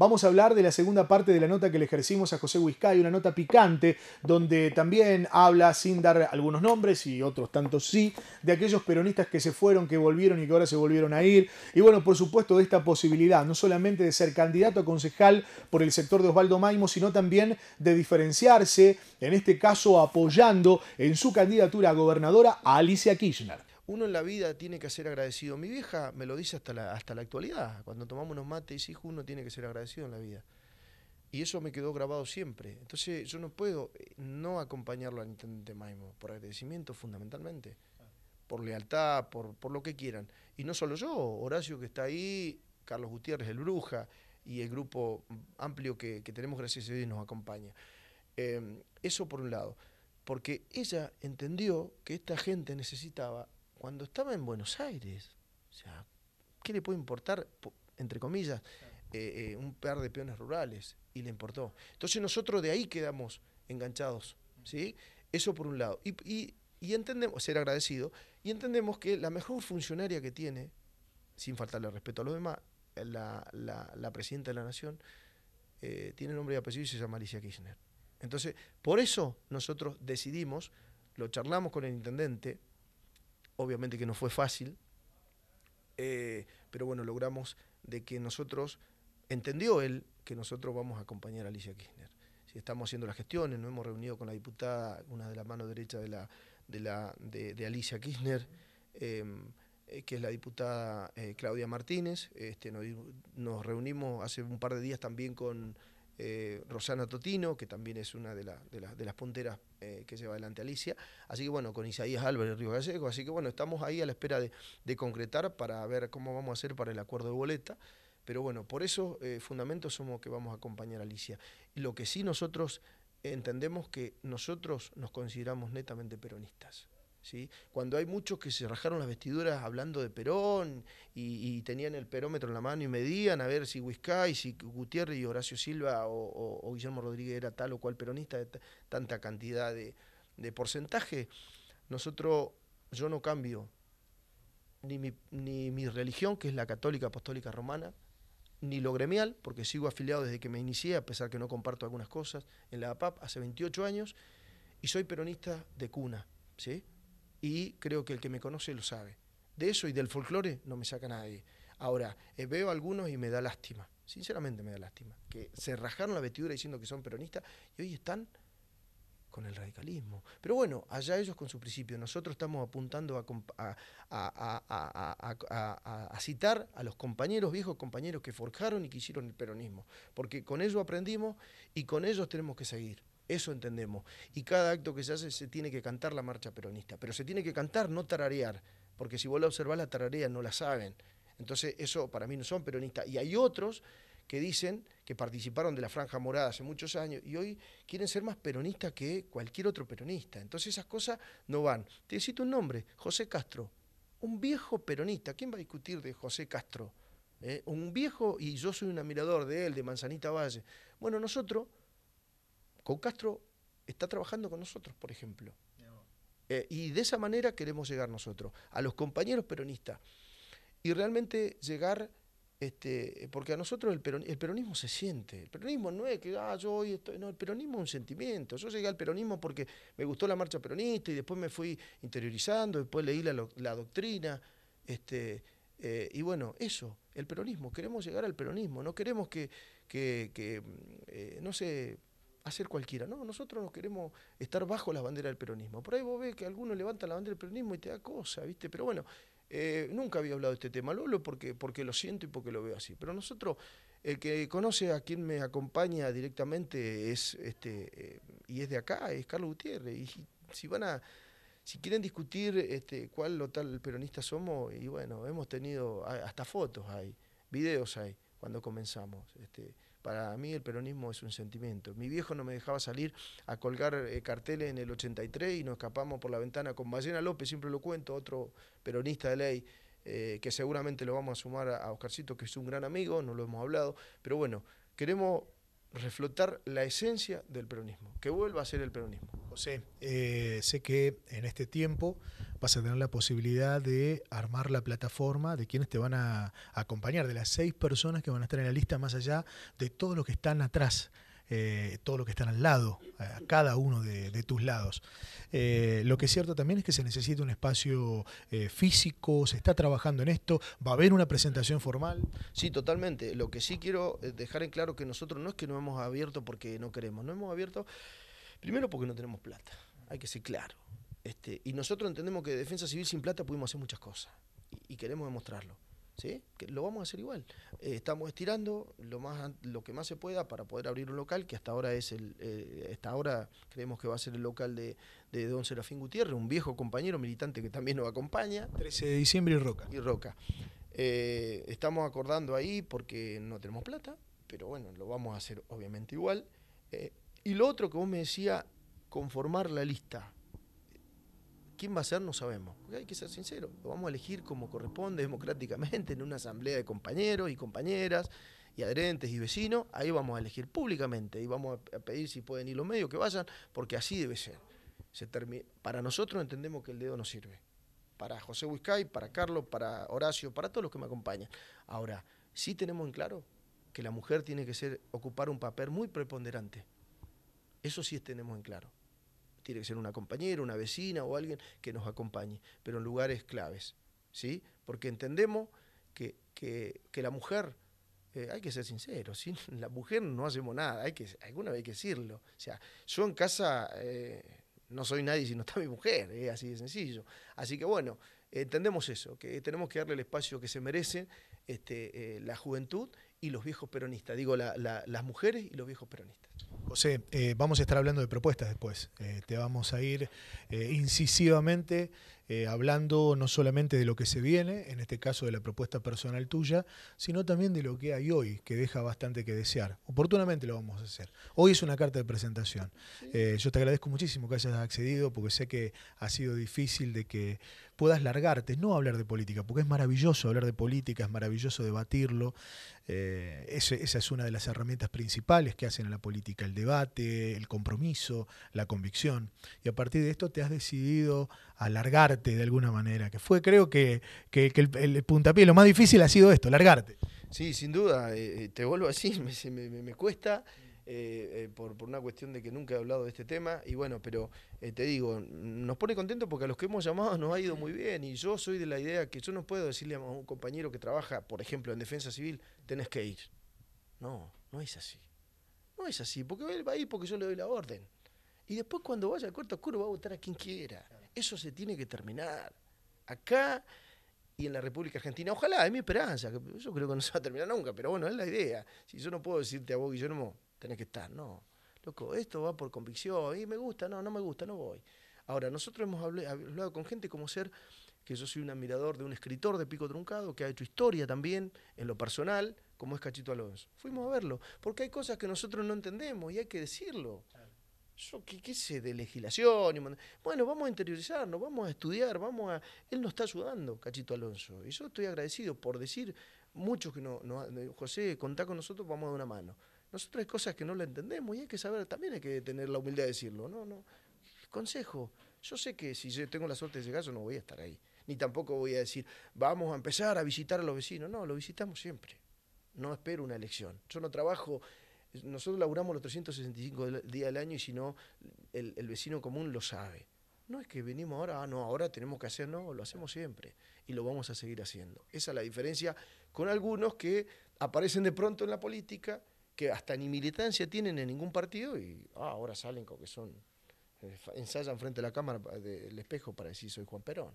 vamos a hablar de la segunda parte de la nota que le ejercimos a José Huizcay, una nota picante, donde también habla, sin dar algunos nombres y otros tantos sí, de aquellos peronistas que se fueron, que volvieron y que ahora se volvieron a ir. Y bueno, por supuesto, de esta posibilidad, no solamente de ser candidato a concejal por el sector de Osvaldo Maimo, sino también de diferenciarse, en este caso apoyando en su candidatura a gobernadora a Alicia Kirchner uno en la vida tiene que ser agradecido. Mi vieja me lo dice hasta la, hasta la actualidad. Cuando tomamos unos mates, hijo, uno tiene que ser agradecido en la vida. Y eso me quedó grabado siempre. Entonces yo no puedo eh, no acompañarlo al intendente Maimo, por agradecimiento fundamentalmente, por lealtad, por, lo que quieran. Y no solo yo, Horacio que está ahí, Carlos Gutiérrez, el Bruja, y el grupo amplio que, tenemos, gracias a Dios, nos acompaña. Em, eso por un lado, porque ella entendió que esta gente necesitaba cuando estaba en Buenos Aires. O sea, ¿qué le puede importar, entre comillas, eh, eh, un par de peones rurales? Y le importó. Entonces nosotros de ahí quedamos enganchados, mm. ¿sí? Eso por un lado. Y, entendemos, ser agradecido, y entendemos que la mejor funcionaria que tiene, sin faltarle respeto a los demás, la, la, presidenta de la Nación, tiene eh, tiene nombre y apellido y se llama Alicia Kirchner. Entonces, por eso nosotros decidimos, lo charlamos con el intendente, Obviamente que no fue fácil, eh, pero bueno, logramos de que nosotros, entendió él que nosotros vamos a acompañar a Alicia Kirchner. Si estamos haciendo las gestiones, nos hemos reunido con la diputada, una de la mano derecha de, la, de, la, de, Alicia Kirchner, eh, eh, que es la diputada Claudia Martínez. Este, nos reunimos hace un par de días también con eh, Rosana Totino, que también es una de, de, de las punteras eh, que lleva adelante Alicia. Así que bueno, con Isaías Álvarez Río Gallego. Así que bueno, estamos ahí a la espera de, concretar para ver cómo vamos a hacer para el acuerdo de boleta. Pero bueno, por eso eh, fundamentos somos que vamos a acompañar a Alicia. Lo que sí nosotros entendemos que nosotros nos consideramos netamente peronistas. Cuando hay muchos que se rajaron las vestiduras hablando de Perón y, tenían el perómetro en la mano y medían a ver si Huizcay, si Gutiérrez y Horacio Silva o, Guillermo Rodríguez era tal o cual peronista, de tanta cantidad de, porcentaje, nosotros, yo no cambio ni mi, ni mi religión, que es la católica apostólica romana, ni lo gremial, porque sigo afiliado desde que me inicié, a pesar que no comparto algunas cosas, en la APAP hace 28 años, y soy peronista de cuna, ¿sí? y creo que el que me conoce lo sabe. De eso y del folclore no me saca nadie. Ahora, eh, veo algunos y me da lástima, sinceramente me da lástima, que se rajaron la vestidura diciendo que son peronistas y hoy están con el radicalismo. Pero bueno, allá ellos con su principio, nosotros estamos apuntando a, a, citar a los compañeros, viejos compañeros que forjaron y que hicieron el peronismo, porque con ellos aprendimos y con ellos tenemos que seguir. Eso entendemos. Y cada acto que se hace se tiene que cantar la marcha peronista, pero se tiene que cantar, no tararear, porque si vos la observás, la tararea no la saben. Entonces, eso para mí no son peronistas. Y hay otros que dicen que participaron de la Franja Morada hace muchos años y hoy quieren ser más peronistas que cualquier otro peronista. Entonces, esas cosas no van. Te cito un nombre, José Castro, un viejo peronista. ¿Quién va a discutir de José Castro? ¿Eh? un viejo, y yo soy un admirador de él, de Manzanita Valle. Bueno, nosotros con Castro está trabajando con nosotros, por ejemplo. Eh, y de esa manera queremos llegar nosotros, a los compañeros peronistas. Y realmente llegar, este, porque a nosotros el, peronismo se siente. El peronismo no es que ah, yo hoy estoy. No, el peronismo es un sentimiento. Yo llegué al peronismo porque me gustó la marcha peronista y después me fui interiorizando, después leí la, doctrina. Este, eh, y bueno, eso, el peronismo. Queremos llegar al peronismo. No queremos que, eh, no sé hacer cualquiera. No, nosotros no queremos estar bajo la bandera del peronismo. Por ahí vos ves que algunos levanta la bandera del peronismo y te da cosa, ¿viste? Pero bueno, eh, nunca había hablado de este tema. Lo hablo porque, porque lo siento y porque lo veo así. Pero nosotros, el que conoce a quien me acompaña directamente es este eh, y es de acá, es Carlos Gutiérrez. Y si van a. Si quieren discutir este, cuál o tal peronista somos, y bueno, hemos tenido hasta fotos ahí, videos hay, cuando comenzamos. Este, para mí el peronismo es un sentimiento. Mi viejo no me dejaba salir a colgar eh, carteles en el 83 y nos escapamos por la ventana con Ballena López, siempre lo cuento, otro peronista de ley. Eh, que seguramente lo vamos a sumar a Oscarcito, que es un gran amigo, no lo hemos hablado, pero bueno, queremos reflotar la esencia del peronismo, que vuelva a ser el peronismo. José, eh, sé que en este tiempo vas a tener la posibilidad de armar la plataforma de quienes te van a acompañar, de las seis personas que van a estar en la lista, más allá de todos los que están atrás. Eh, todo lo que están al lado, a cada uno de, tus lados. Eh, lo que es cierto también es que se necesita un espacio eh, físico, se está trabajando en esto, va a haber una presentación formal. Sí, totalmente. Lo que sí quiero dejar en claro que nosotros no es que no hemos abierto porque no queremos, no hemos abierto primero porque no tenemos plata, hay que ser claro. Este, y nosotros entendemos que defensa civil sin plata pudimos hacer muchas cosas y queremos demostrarlo. ¿sí? lo vamos a hacer igual. Eh, estamos estirando lo, más, lo que más se pueda para poder abrir un local, que hasta ahora es el, eh, hasta ahora creemos que va a ser el local de, Don Serafín Gutiérrez, un viejo compañero militante que también nos acompaña. 13 de diciembre y Roca. Y Roca. Eh, estamos acordando ahí porque no tenemos plata, pero bueno, lo vamos a hacer obviamente igual. y lo otro que vos me decía, conformar la lista. ¿Quién va a ser? No sabemos. hay que ser sincero. vamos a elegir como corresponde democráticamente en una asamblea de compañeros y compañeras y adherentes y vecinos. Ahí vamos a elegir públicamente y vamos a pedir si pueden ir los medios que vayan, porque así debe ser. para nosotros entendemos que el dedo no sirve. Para José Huizcay, para Carlos, para Horacio, para todos los que me acompañan. Ahora, sí tenemos en claro que la mujer tiene que ser, ocupar un papel muy preponderante. Eso sí tenemos en claro tiene que ser una compañera, una vecina o alguien que nos acompañe, pero en lugares claves, ¿sí? Porque entendemos que, la mujer, eh, hay que ser sincero, la mujer no hacemos nada, hay que, alguna vez hay que decirlo. O sea, yo en casa eh, no soy nadie si no está mi mujer, es así de sencillo. Así que bueno, entendemos eso, que tenemos que darle el espacio que se merecen, este, eh, la juventud y los viejos peronistas, digo las mujeres y los viejos peronistas. José, eh, vamos a estar hablando de propuestas después. Eh, te vamos a ir eh, incisivamente hablando no solamente de lo que se viene, en este caso de la propuesta personal tuya, sino también de lo que hay hoy, que deja bastante que desear. Oportunamente lo vamos a hacer. Hoy es una carta de presentación. yo te agradezco muchísimo que hayas accedido, porque sé que ha sido difícil de que puedas largarte, no hablar de política, porque es maravilloso hablar de política, es maravilloso debatirlo. Eh, esa es una de las herramientas principales que hacen a la política, el debate, el compromiso, la convicción. Y a partir de esto te has decidido alargarte de alguna manera, que fue creo que, el, puntapié, lo más difícil ha sido esto, largarte. Sí, sin duda, eh, eh, te vuelvo así, me, me cuesta. Eh, eh, por, una cuestión de que nunca he hablado de este tema. Y bueno, pero eh, te digo, nos pone contento porque a los que hemos llamado nos ha ido muy bien. Y yo soy de la idea que yo no puedo decirle a un compañero que trabaja, por ejemplo, en defensa civil, tenés que ir. No, no es así. No es así, porque él va a ir porque yo le doy la orden. Y después cuando vaya al cuarto oscuro va a votar a quien quiera. Eso se tiene que terminar. Acá y en la República Argentina. Ojalá, es mi esperanza. Yo creo que no se va a terminar nunca, pero bueno, es la idea. Si yo no puedo decirte a vos, Guillermo, tenés que estar, no. Loco, esto va por convicción, y me gusta, no, no me gusta, no voy. Ahora, nosotros hemos hablado con gente como ser, que yo soy un admirador de un escritor de Pico Truncado, que ha hecho historia también en lo personal, como es Cachito Alonso. Fuimos a verlo, porque hay cosas que nosotros no entendemos y hay que decirlo. Yo qué, qué sé de legislación. bueno, vamos a interiorizarnos, vamos a estudiar, vamos a... Él nos está ayudando, Cachito Alonso. Y yo estoy agradecido por decir muchos que no, no José, contá con nosotros, vamos de una mano. Nosotros hay cosas que no lo entendemos y hay que saber, también hay que tener la humildad de decirlo. No, no. Consejo, yo sé que si yo tengo la suerte de llegar, yo no voy a estar ahí. Ni tampoco voy a decir, vamos a empezar a visitar a los vecinos. No, lo visitamos siempre. No espero una elección. Yo no trabajo, nosotros laburamos los 365 días del año y si no, el, el vecino común lo sabe. No es que venimos ahora, ah, no, ahora tenemos que hacer, no, lo hacemos siempre y lo vamos a seguir haciendo. Esa es la diferencia con algunos que aparecen de pronto en la política que hasta ni militancia tienen en ningún partido y ah, ahora salen con que son, eh, ensayan frente a la cámara del espejo para decir soy Juan Perón.